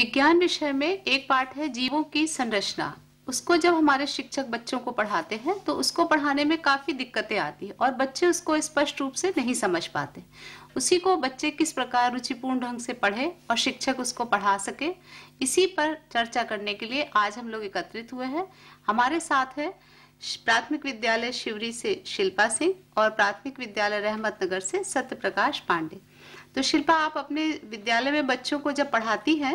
विज्ञान विषय में एक पाठ है जीवों की संरचना उसको जब हमारे शिक्षक बच्चों को पढ़ाते हैं तो उसको पढ़ाने में काफी दिक्कतें आती है और बच्चे उसको स्पष्ट रूप से नहीं समझ पाते उसी को बच्चे किस प्रकार रुचिपूर्ण ढंग से पढ़े और शिक्षक उसको पढ़ा सके इसी पर चर्चा करने के लिए आज हम लोग एकत्रित हुए हैं हमारे साथ है प्राथमिक विद्यालय शिवरी से शिल्पा सिंह और प्राथमिक विद्यालय रहमतनगर से सत्य प्रकाश पांडे तो शिल्पा आप अपने विद्यालय में बच्चों को जब पढ़ाती हैं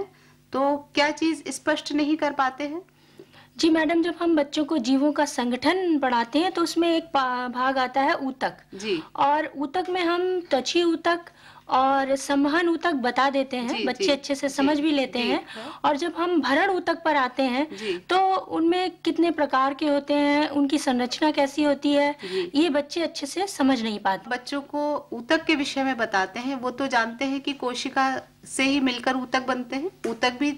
तो क्या चीज स्पष्ट नहीं कर पाते हैं जी मैडम जब हम बच्चों को जीवों का संगठन पढ़ाते हैं तो उसमें एक भाग आता है ऊतक जी और ऊतक में हम टची ऊतक और सम्हन ऊतक बता देते हैं जी, बच्चे जी, अच्छे से समझ भी लेते हैं हाँ। और जब हम भरण ऊतक पर आते हैं तो उनमें कितने प्रकार के होते हैं उनकी संरचना कैसी होती है ये बच्चे अच्छे से समझ नहीं पाते बच्चों को ऊतक के विषय में बताते हैं वो तो जानते हैं कि कोशिका से ही मिलकर ऊतक बनते हैं ऊतक भी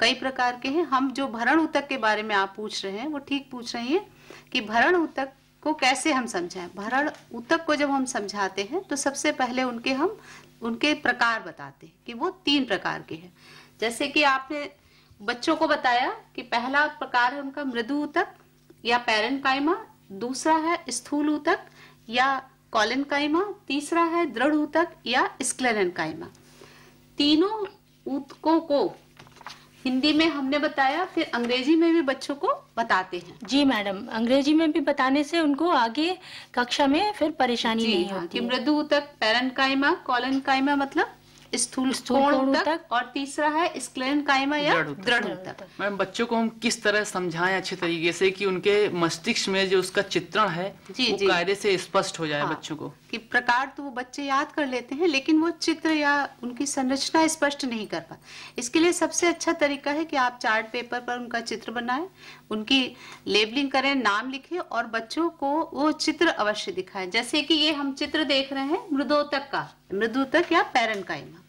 कई प्रकार के हैं हम जो भरण ऊतक के बारे में आप पूछ रहे हैं वो ठीक पूछ रहे हैं कि भरण ऊतक को कैसे हम समझाएं भरण ऊतक को जब हम समझाते हैं तो सबसे पहले उनके हम उनके प्रकार बताते हैं कि वो तीन प्रकार के हैं जैसे कि आपने बच्चों को बताया कि पहला प्रकार है उनका मृदु ऊतक या पैरन कायमा दूसरा है स्थूल ऊतक या कॉलन कायमा तीसरा है दृढ़ ऊतक या स्क्लेन कायमा तीनों ऊतकों को हिंदी में हमने बताया फिर अंग्रेजी में भी बच्चों को बताते हैं जी मैडम अंग्रेजी में भी बताने से उनको आगे कक्षा में फिर परेशानी नहीं हाँ, होती मृदु तक पैरन कायमा कॉलन कायमा मतलब स्थूल स्थूल तक और तीसरा है स्क्लेन कायमा या दृढ़ तक मैम बच्चों को हम किस तरह समझाएं अच्छे तरीके से कि उनके मस्तिष्क में जो उसका चित्रण है जी, वो कायदे से स्पष्ट हो जाए हाँ, बच्चों को कि प्रकार तो वो बच्चे याद कर लेते हैं लेकिन वो चित्र या उनकी संरचना स्पष्ट नहीं कर पाते इसके लिए सबसे अच्छा तरीका है कि आप चार्ट पेपर पर उनका चित्र बनाए उनकी लेबलिंग करें नाम लिखे और बच्चों को वो चित्र अवश्य दिखाएं जैसे कि ये हम चित्र देख रहे हैं मृदोतक का मृदोतक या पैरन कायमा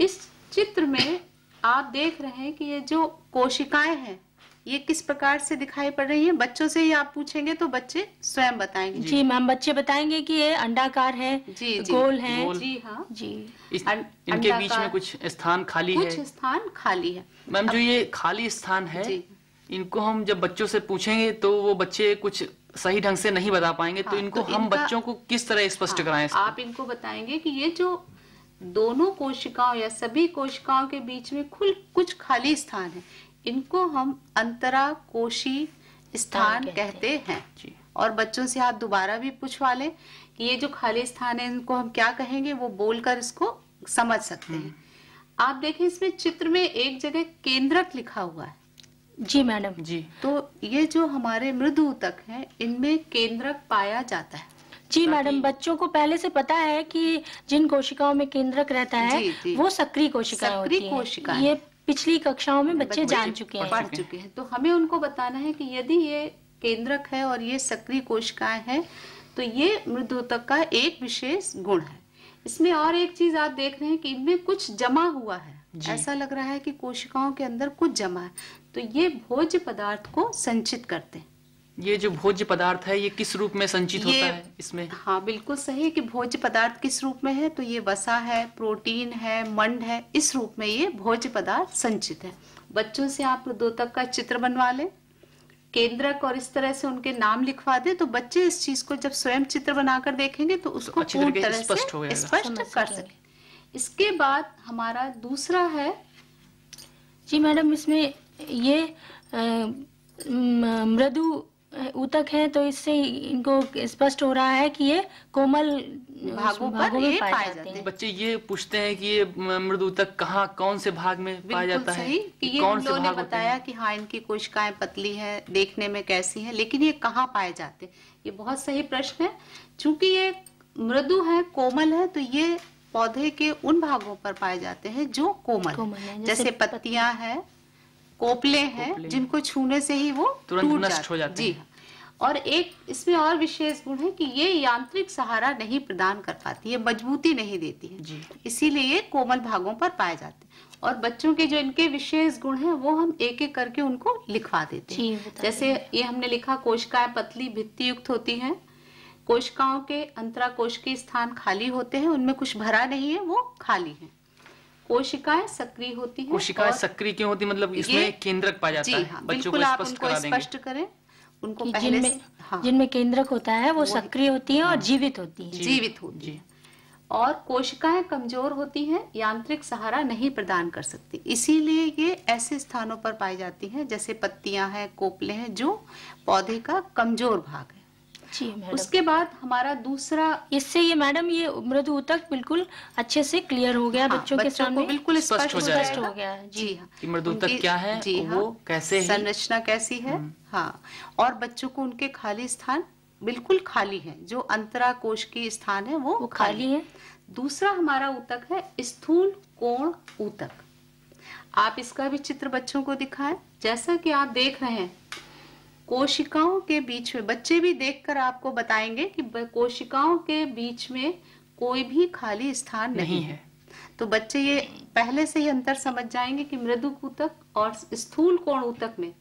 इस चित्र में आप देख रहे हैं कि ये जो कोशिकाएं हैं ये किस प्रकार से दिखाई पड़ रही है बच्चों से ही आप पूछेंगे तो बच्चे स्वयं बताएंगे जी, जी मैम बच्चे बताएंगे कि ये अंडाकार है जी, जी गोल है गोल, जी हाँ जी इस, अं- इनके बीच में कुछ स्थान खाली कुछ है कुछ स्थान खाली है मैम जो ये खाली स्थान है इनको हम जब बच्चों से पूछेंगे तो वो बच्चे कुछ सही ढंग से नहीं बता पाएंगे तो हाँ, तो इनको तो हम बच्चों को किस तरह स्पष्ट हाँ, कराएं आप इनको बताएंगे कि ये जो दोनों कोशिकाओं या सभी कोशिकाओं के बीच में खुल कुछ खाली स्थान है इनको हम अंतरा कोशी स्थान कहते हैं और बच्चों से आप दोबारा भी पूछवा लें कि ये जो खाली स्थान है इनको हम क्या कहेंगे वो बोलकर इसको समझ सकते हैं हम्म। आप देखें इसमें चित्र में एक जगह केंद्रक लिखा हुआ है जी मैडम जी तो ये जो हमारे मृदु तक है इनमें केंद्रक पाया जाता है जी मैडम बच्चों को पहले से पता है कि जिन कोशिकाओं में केंद्रक रहता है जी, जी, वो सक्रिय कोशिकाएं होती हैं कोशिका ये पिछली कक्षाओं में बच्चे जान चुके हैं पढ़ चुके हैं तो हमें उनको बताना है कि यदि ये केंद्रक है और ये सक्रिय कोशिकाएं हैं तो ये मृदु का एक विशेष गुण है इसमें और एक चीज आप देख रहे हैं कि इनमें कुछ जमा हुआ है ऐसा लग रहा है कि कोशिकाओं के अंदर कुछ जमा है तो ये भोज्य पदार्थ को संचित करते हैं ये जो भोज्य पदार्थ है ये किस रूप में संचित होता है इसमें हाँ बिल्कुल सही कि भोज्य पदार्थ किस रूप में है तो ये वसा है प्रोटीन है मंड है इस रूप में ये भोज्य पदार्थ संचित है बच्चों से आप दो तक का चित्र बनवा लें केंद्रक और इस तरह से उनके नाम लिखवा दे तो बच्चे इस चीज को जब स्वयं चित्र बनाकर देखेंगे तो उसको तो पूर्ण तरह से स्पष्ट कर सके इसके बाद हमारा दूसरा है जी मैडम इसमें ये मृदु ऊतक है तो इससे इनको स्पष्ट हो रहा है कि ये कोमल भागों भागों पर ये पाए, पाए जाते हैं बच्चे ये पूछते हैं कि ये मृद ऊतक कहाँ कौन से भाग में पाया जाता है कि ये कौन से भाग बताया कि हाँ इनकी कोशिकाएं पतली है देखने में कैसी है लेकिन ये कहाँ पाए जाते हैं ये बहुत सही प्रश्न है चूंकि ये मृदु है कोमल है तो ये पौधे के उन भागों पर पाए जाते हैं जो कोमल, कोमल है, जैसे, जैसे पत्तियां हैं कोपले हैं कोपले। जिनको छूने से ही वो टूट नष्ट हो जाते जी और एक इसमें और विशेष गुण है कि ये यांत्रिक सहारा नहीं प्रदान कर पाती है मजबूती नहीं देती है इसीलिए ये कोमल भागों पर पाए जाते हैं और बच्चों के जो इनके विशेष गुण हैं वो हम एक एक करके उनको लिखवा देते हैं जैसे ये हमने लिखा कोशिकाएं पतली भित्ति युक्त होती हैं कोशिकाओं के अंतरा कोश के स्थान खाली होते हैं उनमें कुछ भरा नहीं है वो खाली है कोशिकाएं सक्रिय होती है कोशिकाएं सक्रिय क्यों होती मतलब इसमें केंद्रक पाया जाता है हाँ, बच्चों बिल्कुल को आप उनको स्पष्ट करें उनको पहले जिनमें हाँ, जिनमें केंद्रक होता है वो सक्रिय होती है और हाँ। जीवित होती है जीवित होती है और कोशिकाएं कमजोर होती हैं यांत्रिक सहारा नहीं प्रदान कर सकती इसीलिए ये ऐसे स्थानों पर पाई जाती हैं जैसे पत्तियां हैं कोपले हैं जो पौधे का कमजोर भाग है जी उसके बाद हमारा दूसरा इससे ये मैडम ये मृदु ऊतक बिल्कुल अच्छे से क्लियर हो गया हाँ, बच्चों, के सामने बिल्कुल स्पष्ट हो, गया जी हाँ मृदुतक क्या है जी वो हाँ। कैसे संरचना कैसी है हम्म। हाँ और बच्चों को उनके खाली स्थान बिल्कुल खाली है जो अंतरा कोश की स्थान है वो, वो खाली है दूसरा हमारा ऊतक है स्थूल कोण ऊतक आप इसका भी चित्र बच्चों को दिखाएं जैसा कि आप देख रहे हैं कोशिकाओं के बीच में बच्चे भी देखकर आपको बताएंगे कि कोशिकाओं के बीच में कोई भी खाली स्थान नहीं, नहीं है तो बच्चे ये पहले से ही अंतर समझ जाएंगे कि मृदु ऊतक और स्थूल कोण ऊतक में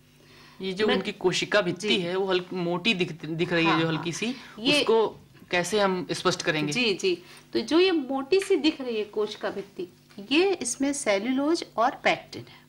ये जो उनकी कोशिका भित्ति है वो हल्की मोटी दिख दिख रही हाँ, है जो हाँ, हल्की हाँ। सी ये, उसको कैसे हम स्पष्ट करेंगे जी जी तो जो ये मोटी सी दिख रही है कोशिका भित्ति ये इसमें सेल्यूलोज और पैक्टिन है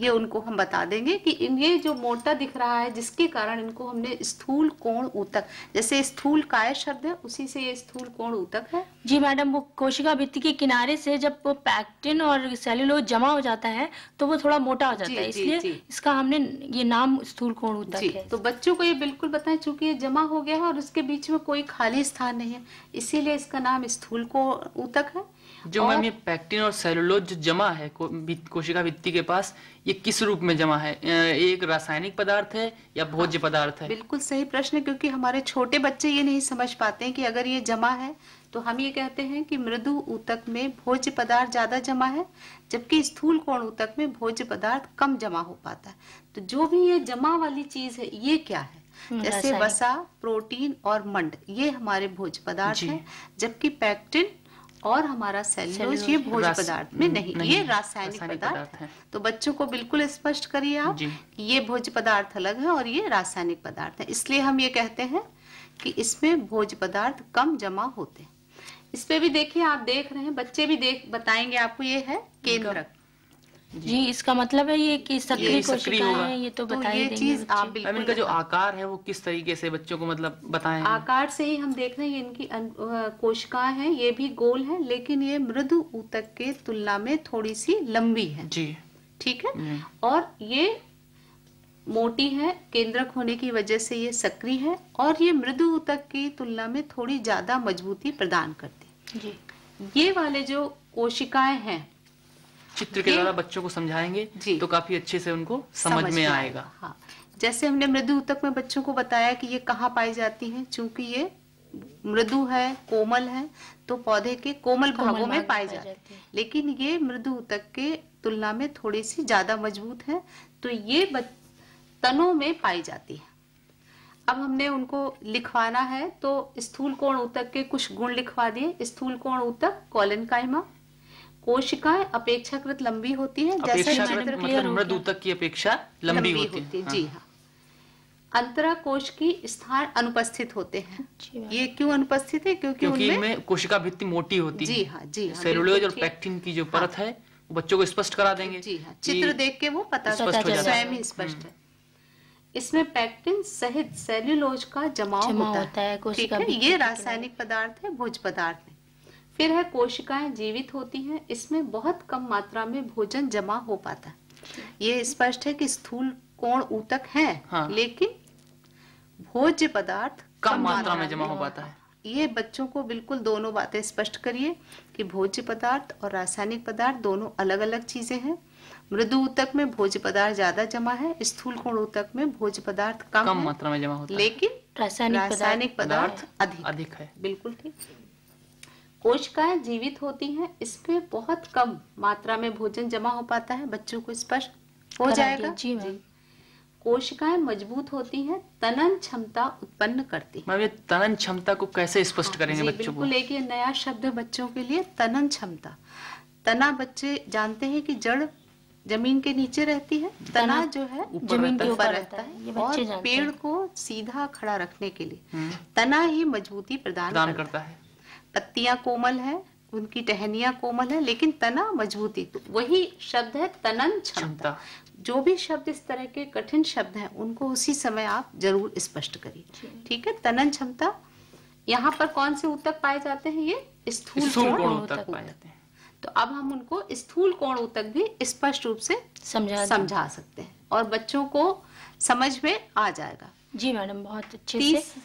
ये उनको हम बता देंगे कि ये जो मोटा दिख रहा है जिसके कारण इनको हमने स्थूल कोण ऊतक जैसे स्थूल काय शब्द है उसी से ये स्थूल कोण ऊतक है जी मैडम वो कोशिका भित्ति के किनारे से जब पैक्टिन और सेलुलोज जमा हो जाता है तो वो थोड़ा मोटा हो जाता है इसलिए इसका हमने ये नाम स्थूल कोण ऊतक है तो बच्चों को ये बिल्कुल बताए चूंकि ये जमा हो गया है और उसके बीच में कोई खाली स्थान नहीं है इसीलिए इसका नाम स्थूल को ऊतक है जो मैम ये पैक्टिन और सेलुलोज जो जमा है को, कोशिका भित्ति के पास ये किस रूप में जमा है एक रासायनिक पदार्थ है या भोज्य हाँ, पदार्थ है बिल्कुल सही प्रश्न है क्योंकि हमारे छोटे बच्चे ये नहीं समझ पाते हैं कि अगर ये जमा है तो हम ये कहते हैं कि मृदु ऊतक में भोज्य पदार्थ ज्यादा जमा है जबकि स्थूल कोण ऊतक में भोज्य पदार्थ कम जमा हो पाता है तो जो भी ये जमा वाली चीज है ये क्या है हम्म, जैसे वसा प्रोटीन और मंड ये हमारे भोज्य पदार्थ है जबकि पैक्टिन और हमारा सेलुलोज ये भोज पदार्थ में हम्म, नहीं, नहीं ये रासायनिक पदार्थ है तो बच्चों को बिल्कुल स्पष्ट करिए आप कि ये भोज पदार्थ अलग है और ये रासायनिक पदार्थ है इसलिए हम ये कहते हैं कि इसमें भोज पदार्थ कम जमा होते हैं इस पे भी देखिए आप देख रहे हैं बच्चे भी देख बताएंगे आपको ये है केंद्रक जी इसका मतलब है ये कि सक्रिय कोशिकाएं हैं ये तो बताइए तो चीज आप बिल्कुल इनका जो आकार है वो किस तरीके से बच्चों को मतलब बताएं आकार से ही हम देख रहे हैं इनकी कोशिकाएं हैं ये भी गोल है लेकिन ये मृदु ऊतक के तुलना में थोड़ी सी लंबी है जी ठीक है हम्म। और ये मोटी है केंद्रक होने की वजह से ये सक्रिय है और ये मृदु ऊतक की तुलना में थोड़ी ज्यादा मजबूती प्रदान करती है ये वाले जो कोशिकाएं हैं चित्र के द्वारा बच्चों को समझाएंगे तो काफी अच्छे से उनको समझ, समझ में आएगा हाँ। जैसे हमने मृदु उतक में बच्चों को बताया कि ये कहाँ पाई जाती हैं चूंकि ये मृदु है कोमल है तो पौधे के कोमल, कोमल भागों में पाए जाते हैं लेकिन ये मृदु उतक के तुलना में थोड़ी सी ज्यादा मजबूत है तो ये तनों में पाई जाती है अब हमने उनको लिखवाना है तो स्थूल कोण उतक के कुछ गुण लिखवा दिए स्थूल कोण उतक कॉलन कायमा कोशिकाएं अपेक्षाकृत लंबी होती है जैसे मतलब की अपेक्षा लंबी, लंबी होती है हाँ। जी हाँ अंतरा कोश की स्थान अनुपस्थित होते हैं ये क्यों अनुपस्थित है क्योंकि, क्योंकि कोशिका भित्ति मोटी होती जी हाँ जी हाँ, सेलुलोज और पैक्टिन की जो हाँ। परत है बच्चों को स्पष्ट करा देंगे जी हाँ चित्र देख के वो पता स्वयं ही स्पष्ट है इसमें पैक्टिन सहित सेल्यूलोज का जमाव होता है ये रासायनिक पदार्थ है भोज पदार्थ फिर है कोशिकाएं जीवित होती हैं इसमें बहुत कम मात्रा में भोजन जमा हो पाता है ये स्पष्ट है कि स्थूल कोण ऊतक है हाँ। लेकिन भोज्य पदार्थ कम, कम मात्रा में जमा हो पाता है ये बच्चों को बिल्कुल दोनों बातें स्पष्ट करिए कि भोज्य पदार्थ और रासायनिक पदार्थ दोनों अलग अलग चीजें हैं मृदु ऊतक में भोज्य पदार्थ ज्यादा जमा है स्थूल कोण ऊतक में भोज्य पदार्थ कम, कम मात्रा में जमा होता है लेकिन रासायनिक पदार्थ अधिक अधिक है बिल्कुल ठीक कोशिकाएं जीवित होती हैं इसमें बहुत कम मात्रा में भोजन जमा हो पाता है बच्चों को स्पष्ट हो जाएगा जी, जी। कोशिकाएं मजबूत होती हैं तनन क्षमता उत्पन्न करती है तनन क्षमता को कैसे स्पष्ट हाँ, करेंगे बच्चों को एक नया शब्द है बच्चों के लिए तनन क्षमता तना बच्चे जानते हैं कि जड़ जमीन के नीचे रहती है तना जो है जमीन के ऊपर रहता है और पेड़ को सीधा खड़ा रखने के लिए हम्म। तना ही मजबूती प्रदान करता है पत्तियां कोमल है उनकी टहनिया कोमल है लेकिन तना मजबूती तो वही शब्द है तनन क्षमता जो भी शब्द इस तरह के कठिन शब्द हैं उनको उसी समय आप जरूर स्पष्ट करिए ठीक है तनन क्षमता यहाँ पर कौन से ऊतक पाए जाते हैं ये स्थूल कोण ऊतक पाए जाते हैं तो अब हम उनको स्थूल कोण ऊतक भी स्पष्ट रूप से समझा समझा सकते हैं और बच्चों को समझ में आ जाएगा जी मैडम बहुत अच्छे से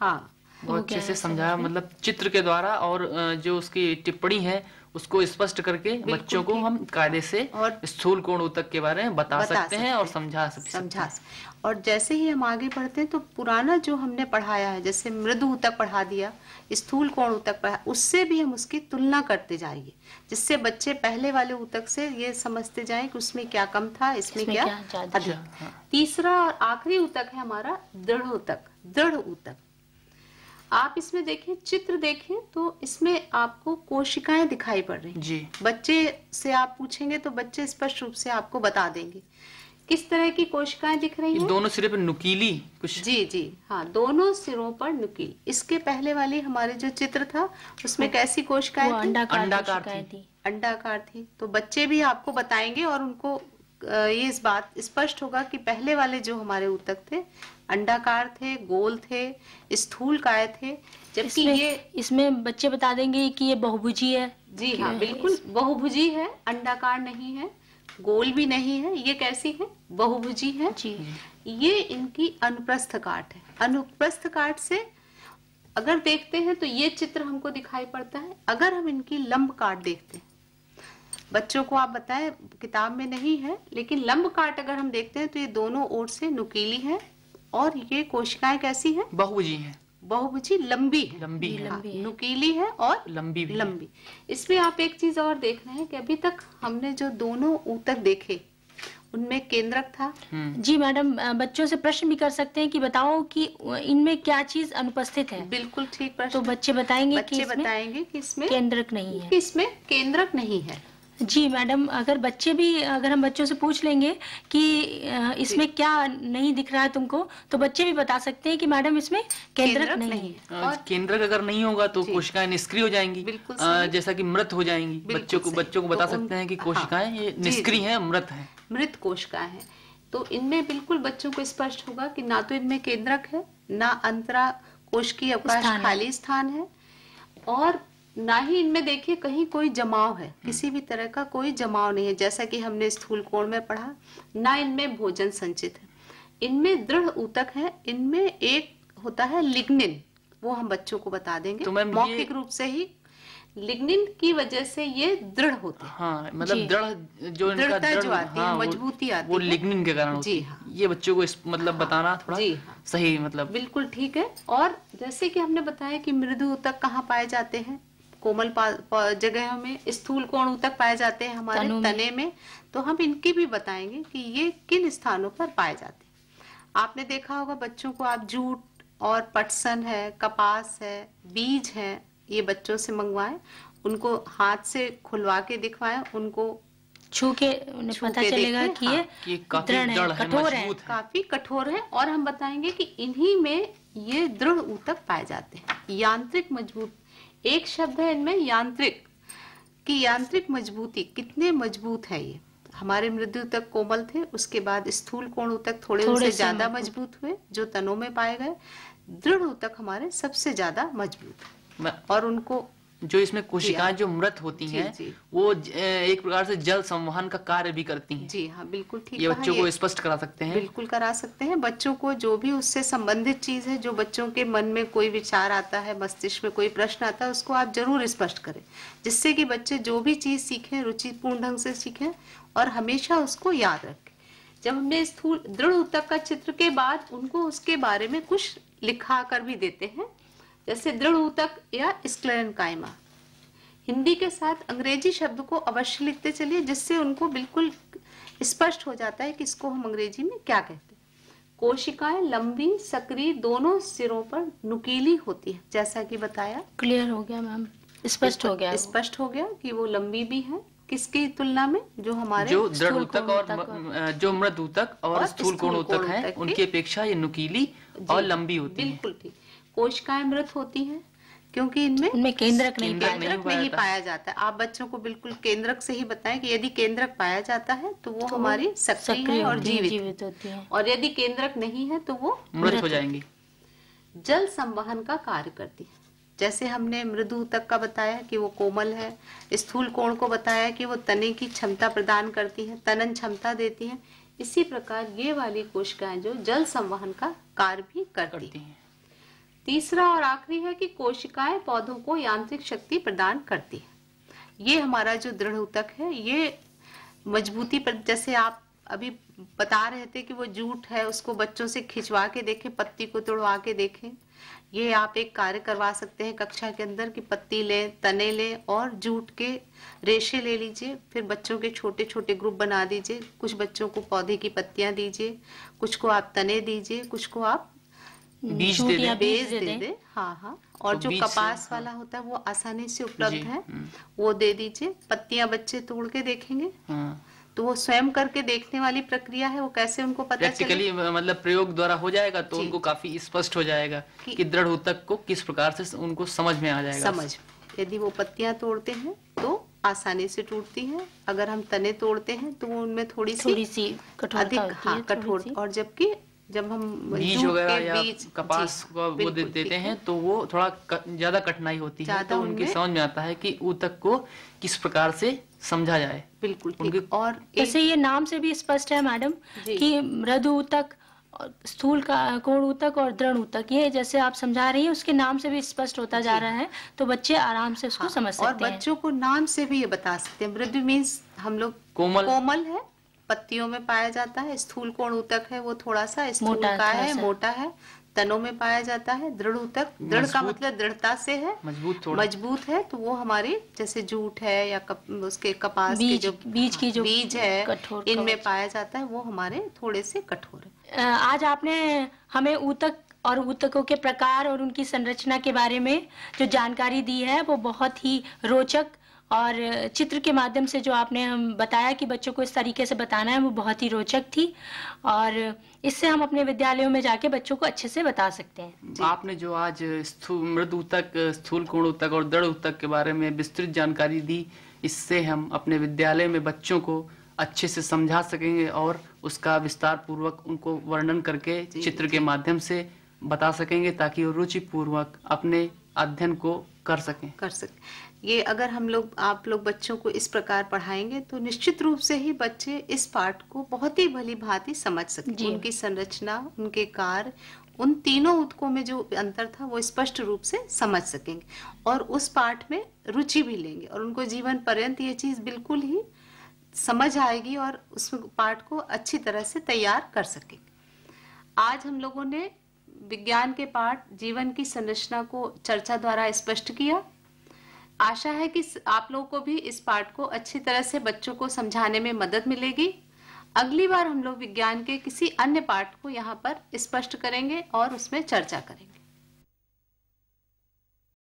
हाँ बहुत अच्छे से समझाया मतलब चित्र के द्वारा और जो उसकी टिप्पणी है उसको स्पष्ट करके बच्चों को हम कायदे से और स्थूल कोण तक के बारे में बता, बता सकते, सकते हैं और समझा सकते समझा सकते हैं। और जैसे ही हम आगे पढ़ते हैं तो पुराना जो हमने पढ़ाया है जैसे मृदु तक पढ़ा दिया स्थूल कोण ऊतक पढ़ा उससे भी हम उसकी तुलना करते जाइए जिससे बच्चे पहले वाले ऊतक से ये समझते जाए कि उसमें क्या कम था इसमें, क्या, तीसरा और आखिरी ऊतक है हमारा दृढ़ ऊतक दृढ़ ऊतक आप इसमें देखें चित्र देखें तो इसमें आपको कोशिकाएं दिखाई पड़ रही जी बच्चे से आप पूछेंगे तो बच्चे स्पष्ट रूप से आपको बता देंगे किस तरह की कोशिकाएं दिख रही हैं दोनों सिरे पर नुकीली कुछ जी जी हाँ दोनों सिरों पर नुकीली इसके पहले वाली हमारे जो चित्र था उसमें हाँ। कैसी कोशिकाएं अंडाकार अंडाकार थी अंडाकार थी तो बच्चे भी आपको बताएंगे और उनको ये इस बात स्पष्ट होगा कि पहले वाले जो हमारे ऊतक थे अंडाकार थे गोल थे स्थूल काय थे जबकि ये इसमें बच्चे बता देंगे कि ये बहुभुजी है जी हाँ बिल्कुल बहुभुजी है अंडाकार नहीं है गोल भी नहीं है ये कैसी है बहुभुजी है जी ये इनकी अनुप्रस्थ काट है अनुप्रस्थ काट से अगर देखते हैं तो ये चित्र हमको दिखाई पड़ता है अगर हम इनकी लंब काट देखते हैं बच्चों को आप बताएं किताब में नहीं है लेकिन लंब काट अगर हम देखते हैं तो ये दोनों ओर से नुकीली है और ये कोशिकाएं कैसी हैं बहुभुजी हैं बहुभुजी लंबी है लंबी है, लंबी है। नुकीली है और लंबी भी लंबी इसमें आप एक चीज और देख रहे हैं कि अभी तक हमने जो दोनों ऊतक देखे उनमें केंद्रक था हम्म। जी मैडम बच्चों से प्रश्न भी कर सकते हैं कि बताओ कि इनमें क्या चीज अनुपस्थित है बिल्कुल ठीक प्रश्न तो बच्चे बताएंगे बच्चे कि बताएंगे कि इसमें केंद्रक नहीं है इसमें केंद्रक नहीं है जी मैडम अगर बच्चे भी अगर हम बच्चों से पूछ लेंगे कि इसमें क्या नहीं दिख रहा है तुमको तो बच्चे भी बता सकते हैं कि मैडम इसमें केंद्रक नहीं, नहीं है और केंद्रक अगर नहीं होगा तो कोशिकाएं निष्क्रिय हो जाएंगी आ, जैसा कि मृत हो जाएंगी बच्चों को बच्चों को बता तो सकते हैं कि हाँ। कोशिकाएं ये निष्क्रिय है मृत है मृत कोशिका हैं तो इनमें बिल्कुल बच्चों को स्पष्ट होगा की ना तो इनमें केंद्रक है ना अंतरा कोश की अवकाश खाली स्थान है और ना ही इनमें देखिए कहीं कोई जमाव है किसी भी तरह का कोई जमाव नहीं है जैसा कि हमने स्थूल कोण में पढ़ा ना इनमें भोजन संचित है इनमें दृढ़ ऊतक है इनमें एक होता है लिग्निन वो हम बच्चों को बता देंगे तो मौखिक रूप से ही लिग्निन की वजह से ये दृढ़ होते हैं हाँ, मतलब दृढ़ जो दृढ़ता जो आती हाँ, है मजबूती आती वो है वो लिग्निन के कारण जी हाँ ये बच्चों को इस मतलब हाँ, बताना थोड़ा जी हाँ, सही मतलब बिल्कुल ठीक है और जैसे कि हमने बताया कि मृदु ऊतक कहाँ पाए जाते हैं कोमल जगहों में स्थूल कोण तक पाए जाते हैं हमारे तने में तो हम इनकी भी बताएंगे कि ये किन स्थानों पर पाए जाते हैं आपने देखा होगा बच्चों को आप जूट और पटसन है कपास है बीज है ये बच्चों से मंगवाए उनको हाथ से खुलवा के दिखवाए उनको छू के पता चलेगा कि हाँ, ये है कठोर है, है काफी कठोर है और हम बताएंगे कि इन्हीं में ये दृढ़ ऊतक पाए जाते हैं यांत्रिक मजबूत एक शब्द है इनमें यांत्रिक कि यांत्रिक मजबूती कितने मजबूत है ये हमारे मृदु तक कोमल थे उसके बाद स्थूल कोण तक थोड़े, थोड़े उनसे ज्यादा मजबूत हुए जो तनों में पाए गए दृढ़ तक हमारे सबसे ज्यादा मजबूत और उनको जो इसमें कोशिकाएं हाँ। जो मृत होती हैं वो एक प्रकार से जल संवहन का कार्य भी करती हैं जी हाँ बिल्कुल ठीक ये बच्चों को स्पष्ट करा सकते हैं बिल्कुल करा सकते हैं बच्चों को जो भी उससे संबंधित चीज है जो बच्चों के मन में कोई विचार आता है मस्तिष्क में कोई प्रश्न आता है उसको आप जरूर स्पष्ट करें जिससे कि बच्चे जो भी चीज सीखें रुचिपूर्ण ढंग से सीखे और हमेशा उसको याद रखें जब हमने स्थूल दृढ़ उत्तक का चित्र के बाद उनको उसके बारे में कुछ लिखा कर भी देते हैं जैसे दृढ़ ऊतक या स्क्लेरन कायमा हिंदी के साथ अंग्रेजी शब्द को अवश्य लिखते चलिए जिससे उनको बिल्कुल स्पष्ट हो जाता है कि इसको हम अंग्रेजी में क्या कहते हैं कोशिकाएं लंबी सक्रिय दोनों सिरों पर नुकीली होती है जैसा कि बताया क्लियर हो गया मैम स्पष्ट हो गया स्पष्ट हो गया कि वो लंबी भी है किसकी तुलना में जो हमारे जो दृढ़ ऊतक और, जो मृद ऊतक और स्थूल कोण ऊतक है उनकी अपेक्षा ये नुकीली और लंबी होती है बिल्कुल ठीक कोशिकाएं मृत होती हैं क्योंकि इनमें इनमें केंद्रक नहीं केंद्रक नहीं, नहीं पाया जाता आप बच्चों को बिल्कुल केंद्रक से ही बताएं कि यदि केंद्रक पाया जाता है तो वो तो हमारी सक्रिय है और जीवित, जीवित होती है और यदि केंद्रक नहीं है तो वो मृत हो जाएंगी जल संवहन का कार्य करती है जैसे हमने मृदु तक का बताया कि वो कोमल है स्थूल कोण को बताया कि वो तने की क्षमता प्रदान करती है तनन क्षमता देती है इसी प्रकार ये वाली कोशिकाएं जो जल संवहन का कार्य भी करती हैं तीसरा और आखिरी है कि कोशिकाएं पौधों को यांत्रिक शक्ति प्रदान करती है ये हमारा जो दृढ़ उतक है ये मजबूती पर जैसे आप अभी बता रहे थे कि वो जूठ है उसको बच्चों से खिंचवा के देखें पत्ती को तोड़वा के देखें ये आप एक कार्य करवा सकते हैं कक्षा के अंदर कि पत्ती लें तने लें और जूट के रेशे ले लीजिए फिर बच्चों के छोटे छोटे ग्रुप बना दीजिए कुछ बच्चों को पौधे की पत्तियां दीजिए कुछ को आप तने दीजिए कुछ को आप हम्म, बीज दे दे बीज दे, दे दे दे हाँ हाँ तो और तो जो कपास हाँ। वाला होता है वो आसानी से उपलब्ध है हम्म। वो दे दीजिए पत्तियां बच्चे तोड़ के देखेंगे हाँ। तो वो स्वयं करके देखने वाली प्रक्रिया है वो कैसे उनको पता प्रैक्टिकली मतलब प्रयोग द्वारा हो जाएगा तो उनको काफी स्पष्ट हो जाएगा कि, कि दृढ़ तक को किस प्रकार से उनको समझ में आ जाएगा समझ यदि वो पत्तियां तोड़ते हैं तो आसानी से टूटती हैं अगर हम तने तोड़ते हैं तो उनमें थोड़ी सी थोड़ी सी कठोरता अधिक हाँ कठोर और जबकि जब हम बीज वगैरह या कपास को वो दे देते हैं तो वो थोड़ा ज्यादा कठिनाई होती है तो उनके समझ में आता है कि ऊतक को किस प्रकार से समझा जाए बिल्कुल उनके और ऐसे ये नाम से भी स्पष्ट है मैडम कि मृदु ऊतक स्थूल का कोण ऊतक और दृढ़ ऊतक ये जैसे आप समझा रही हैं उसके नाम से भी स्पष्ट होता जा रहा है तो बच्चे आराम से उसको हाँ, समझ सकते हैं और बच्चों को नाम से भी ये बता सकते हैं मृदु मीन्स हम लोग कोमल कोमल है पत्तियों में पाया जाता है स्थूल कोण ऊतक है वो थोड़ा सा स्थूल का है मोटा है तनों में पाया जाता है दृढ़ ऊतक दृढ़ का मतलब दृढ़ता से है मजबूत मजबूत है तो वो हमारे जैसे जूट है या कप, उसके कपास बीज, के जो बीज की जो बीज है इनमें पाया जाता है वो हमारे थोड़े से कठोर है आज आपने हमें ऊतक और ऊतकों के प्रकार और उनकी संरचना के बारे में जो जानकारी दी है वो बहुत ही रोचक और चित्र के माध्यम से जो आपने हम बताया कि बच्चों को इस तरीके से बताना है वो बहुत ही रोचक थी और इससे हम अपने विद्यालयों में जाके बच्चों को अच्छे से बता सकते हैं आपने जो आज मृद उतक स्थूल कोण उतक और दृढ़ उतक के बारे में विस्तृत जानकारी दी इससे हम अपने विद्यालय में बच्चों को अच्छे से समझा सकेंगे और उसका विस्तार पूर्वक उनको वर्णन करके चित्र के माध्यम से बता सकेंगे ताकि वो रुचिपूर्वक अपने अध्ययन को कर सकें कर सकें ये अगर हम लोग आप लोग बच्चों को इस प्रकार पढ़ाएंगे तो निश्चित रूप से ही बच्चे इस पाठ को बहुत ही भली भांति समझ सकेंगे उनकी संरचना उनके कार्य उन तीनों उत्कों में जो अंतर था वो स्पष्ट रूप से समझ सकेंगे और उस पाठ में रुचि भी लेंगे और उनको जीवन पर्यंत ये चीज़ बिल्कुल ही समझ आएगी और उस पाठ को अच्छी तरह से तैयार कर सकेंगे आज हम लोगों ने विज्ञान के पाठ जीवन की संरचना को चर्चा द्वारा स्पष्ट किया आशा है कि आप लोगों को भी इस पार्ट को अच्छी तरह से बच्चों को समझाने में मदद मिलेगी अगली बार हम लोग विज्ञान के किसी अन्य पार्ट को यहाँ पर स्पष्ट करेंगे और उसमें चर्चा करेंगे